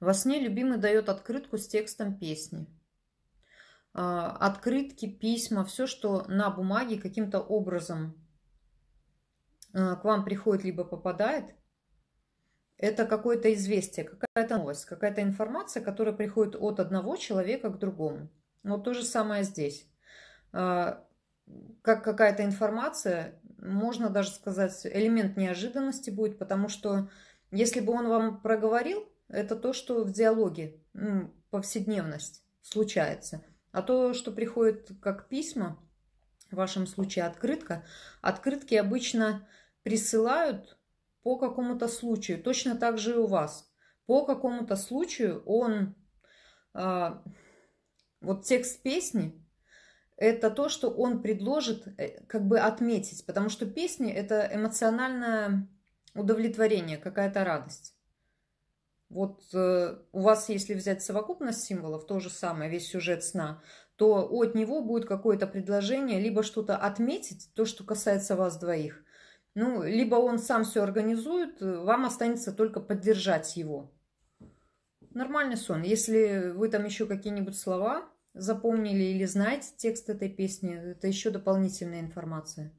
Во сне любимый дает открытку с текстом песни. А, Открытки, письма, все, что на бумаге каким-то образом а, к вам приходит, либо попадает, это какое-то известие, какая-то новость, какая-то информация, которая приходит от одного человека к другому. Вот то же самое здесь. А, как какая-то информация, можно даже сказать, элемент неожиданности будет, потому что если бы он вам проговорил, это то, что в диалоге, ну, повседневность случается. А то, что приходит как письма, в вашем случае открытка, открытки обычно присылают по какому-то случаю, точно так же и у вас. По какому-то случаю он, а, вот текст песни, это то, что он предложит э, как бы отметить, потому что песни это эмоциональное удовлетворение, какая-то радость. Вот э, у вас, если взять совокупность символов, то же самое, весь сюжет сна, то от него будет какое-то предложение, либо что-то отметить, то, что касается вас двоих. Ну, либо он сам все организует, э, вам останется только поддержать его. Нормальный сон. Если вы там еще какие-нибудь слова запомнили или знаете текст этой песни, это еще дополнительная информация.